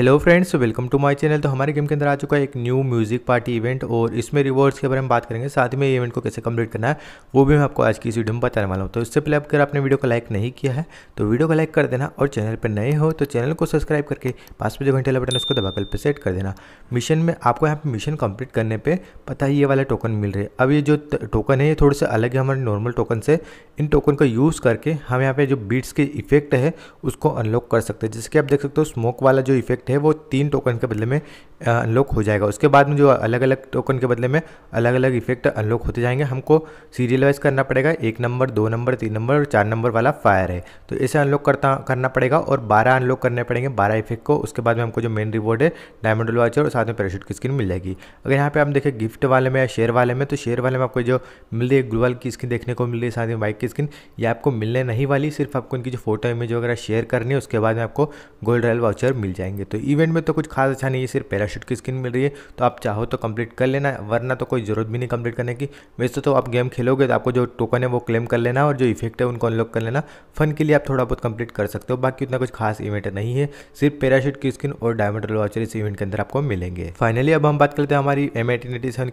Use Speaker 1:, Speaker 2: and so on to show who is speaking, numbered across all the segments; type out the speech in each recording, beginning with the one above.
Speaker 1: Hello friends welcome to my channel तो हमारे game के अंदर आ चुका है एक न्यू म्यूज़िक पार्टी इवेंट और इसमें रिवॉर्ड्स के बारे में बात करेंगे साथ में ये इवेंट को कैसे कंप्लीट करना है वो भी मैं आपको आज की इस वीडियो में बताने वाला हूँ तो इससे पहले अगर आपने वीडियो को लाइक नहीं किया है तो वीडियो को लाइक कर देना और चैनल पर नए हो तो चैनल को सब्सक्राइब करके पास में जो घंटे वाला बटन उसको कल पर सेट कर देना मिशन में आपको यहाँ पर मिशन कम्प्लीट करने पर पता ही ये वाला टोकन मिल रहा है अब ये जो टोकन है ये थोड़े से अलग है हमारे नॉर्मल टोकन से इन टोकन को यूज़ करके हम यहाँ पर जो बीट्स के इफेक्ट है उसको अनलॉक कर सकते हैं जैसे कि आप देख सकते हो स्मोक वाला जो इफेक्ट हैं वो तीन टोकन के बदले में अनलॉक हो जाएगा उसके बाद में जो अलग अलग टोकन के बदले में अलग अलग इफेक्ट अनलॉक होते जाएंगे हमको सीरियल वाइज करना पड़ेगा एक नंबर दो नंबर तीन नंबर और चार नंबर वाला फायर है तो इसे अनलॉक करता करना पड़ेगा और बारह अनलॉक करने पड़ेंगे बारह इफेक्ट को उसके बाद में हमको जो मेन रिवॉर्ड है डायमंड वाचर और साथ में पैराशूट की स्किन मिल जाएगी अगर यहाँ पर आप देखें गिफ्ट वाले में या शेयर वाले में तो शेयर वाले में आपको जो मिल रही है ग्लूवाल की स्किन देखने को मिल रही है साथ में बाइक की स्किन ये आपको मिलने नहीं वाली सिर्फ आपको इनकी जो फोटो इमेज वगैरह शेयर करनी है उसके बाद में आपको गोल्ड रॉयल वाउचर मिल जाएंगे तो इवेंट में तो कुछ खास अच्छा नहीं है सिर्फ पैराशूट की स्किन मिल रही है तो आप चाहो तो कंप्लीट कर लेना वरना तो कोई ज़रूरत भी नहीं कंप्लीट करने की वैसे तो आप गेम खेलोगे तो आपको जो टोकन है वो क्लेम कर लेना और जो इफेक्ट है उनको अनलॉक कर लेना फन के लिए आप थोड़ा बहुत कंप्लीट कर सकते हो बाकी उतना कुछ खास इवेंट नहीं है सिर्फ पैराशूट की स्किन और डायमंड वॉचर इस इवेंट के अंदर आपको मिलेंगे फाइनली अब हम बात करते हैं हमारी एम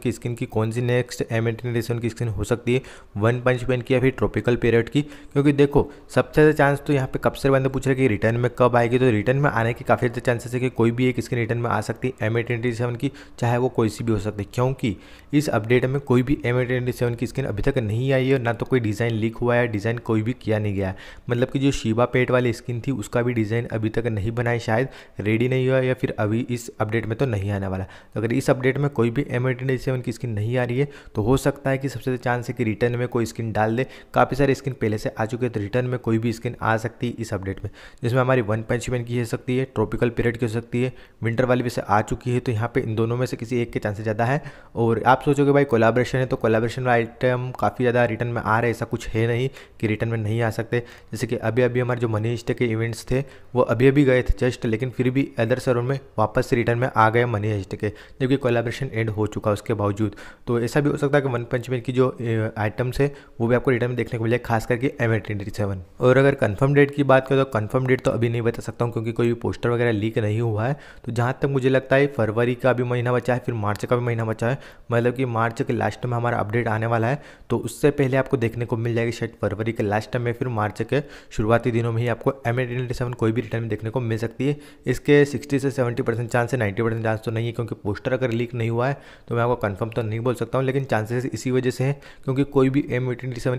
Speaker 1: की स्किन की कौन सी नेक्स्ट एम की स्किन हो सकती है वन पंच पेन की या फिर ट्रॉपिकल पीरियड की क्योंकि देखो सबसे ज़्यादा चांस तो यहाँ पे कब से बंदे पूछ रहे कि रिटर्न में कब आएगी तो रिटर्न में आने के काफ़ी ज़्यादा चांसेस चांसेस है कि कोई भी एक स्क्रीन रिटर्न में आ सकती है एम ए ट्वेंटी सेवन की चाहे वो कोई सी भी हो सकती है क्योंकि इस अपडेट में कोई भी एम ए ट्वेंटी सेवन की स्क्रीन अभी तक नहीं आई है ना तो कोई डिज़ाइन लीक हुआ है डिज़ाइन कोई भी किया नहीं गया मतलब कि जो शिवा पेट वाली स्क्रीन थी उसका भी डिज़ाइन अभी तक नहीं बनाए शायद रेडी नहीं हुआ या फिर अभी इस अपडेट में तो नहीं आने वाला तो अगर इस अपडेट में कोई भी एम ए ट्वेंटी सेवन की स्क्रीन नहीं आ रही है तो हो सकता है कि सबसे ज़्यादा चांस है कि रिटर्न में कोई स्क्रीन डाल दे काफ़ी सारी स्क्रीन पहले से आ चुकी हैं तो रिटर्न में कोई भी स्क्रीन आ सकती है इस अपडेट में जिसमें हमारी वन पंच मैन की सकती है ट्रॉपिकल पीरियड की हो सकती है विंटर वाली वैसे आ चुकी है तो यहाँ पे इन दोनों में से किसी एक के चांसेस ज़्यादा है और आप सोचोगे भाई कोलाब्रेशन है तो कोलाब्रेशन वाला आइटम काफ़ी ज़्यादा रिटर्न में आ रहा है ऐसा कुछ है नहीं कि रिटर्न में नहीं आ सकते जैसे कि अभी अभी हमारे जो मनीष के इवेंट्स थे वो अभी अभी गए थे जस्ट लेकिन फिर भी अदर सर्वर में वापस रिटर्न में आ गए मनी हेस्ट के जबकि कोलाब्रेशन एंड हो चुका उसके बावजूद तो ऐसा भी हो सकता है कि वन पंचमेंट की जो आइटम्स है वो भी आपको रिटर्न में देखने को मिले खास करके एम सेवन और अगर कन्फर्म डेट की बात करें तो कन्फर्म डेट तो अभी नहीं बता सकता हूँ क्योंकि कोई पोस्टर वगैरह लीक नहीं नहीं हुआ है तो जहाँ तक मुझे लगता है फरवरी का भी महीना बचा है फिर मार्च का भी महीना बचा है मतलब कि मार्च के लास्ट में हमारा अपडेट आने वाला है तो उससे पहले आपको देखने को मिल जाएगी शायद फरवरी के लास्ट में फिर मार्च के शुरुआती दिनों में ही आपको एम कोई भी रिटर्न देखने को मिल सकती है इसके सिक्सटी से सेवेंटी परसेंट चांस है नाइन्टी परसेंट चांस तो नहीं है क्योंकि पोस्टर अगर लीक नहीं हुआ है तो मैं आपको कन्फर्म तो नहीं बोल सकता हूँ लेकिन चांसेस इसी वजह से हैं क्योंकि कोई भी एम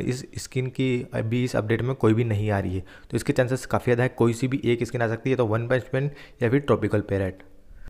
Speaker 1: इस स्किन की अभी इस अपडेट में कोई भी नहीं आ रही है तो इसके चांसेस काफ़ी ज़्यादा है कोई सी भी एक स्किन आ सकती है तो वन पंच या फिर topical parrot.